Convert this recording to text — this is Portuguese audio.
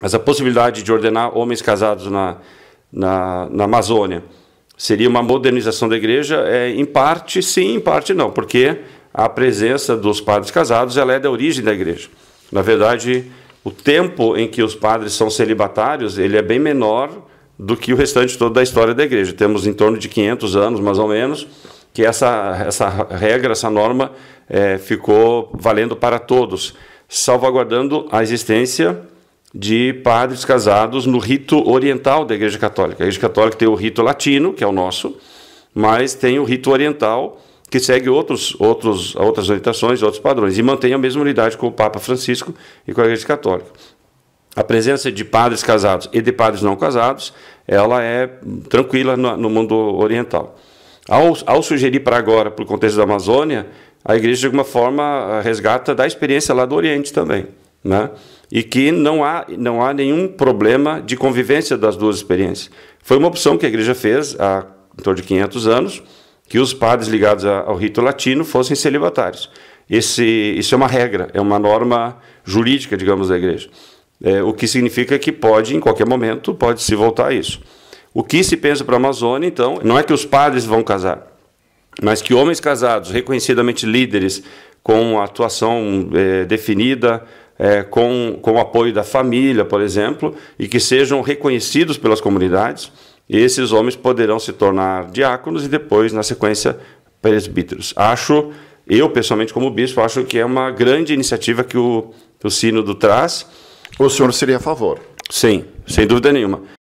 mas a possibilidade de ordenar homens casados na, na, na Amazônia seria uma modernização da igreja? É, em parte sim, em parte não, porque a presença dos padres casados ela é da origem da igreja. Na verdade, o tempo em que os padres são celibatários ele é bem menor do que o restante todo da história da igreja. Temos em torno de 500 anos, mais ou menos, que essa, essa regra, essa norma é, ficou valendo para todos, salvaguardando a existência de padres casados no rito oriental da Igreja Católica. A Igreja Católica tem o rito latino, que é o nosso, mas tem o rito oriental, que segue outros, outros, outras orientações, outros padrões, e mantém a mesma unidade com o Papa Francisco e com a Igreja Católica. A presença de padres casados e de padres não casados, ela é tranquila no, no mundo oriental. Ao, ao sugerir para agora, para o contexto da Amazônia, a igreja, de alguma forma, resgata da experiência lá do Oriente também né? e que não há, não há nenhum problema de convivência das duas experiências. Foi uma opção que a igreja fez há em torno de 500 anos, que os padres ligados ao rito latino fossem celibatários. Esse, isso é uma regra, é uma norma jurídica, digamos, da igreja. É, o que significa que pode, em qualquer momento, pode se voltar a isso. O que se pensa para a Amazônia, então, não é que os padres vão casar, mas que homens casados, reconhecidamente líderes com atuação é, definida, é, com, com o apoio da família, por exemplo, e que sejam reconhecidos pelas comunidades. Esses homens poderão se tornar diáconos e depois, na sequência, presbíteros. Acho, eu pessoalmente como bispo, acho que é uma grande iniciativa que o, sino o sínodo traz. O senhor seria a favor? Sim, sem dúvida nenhuma.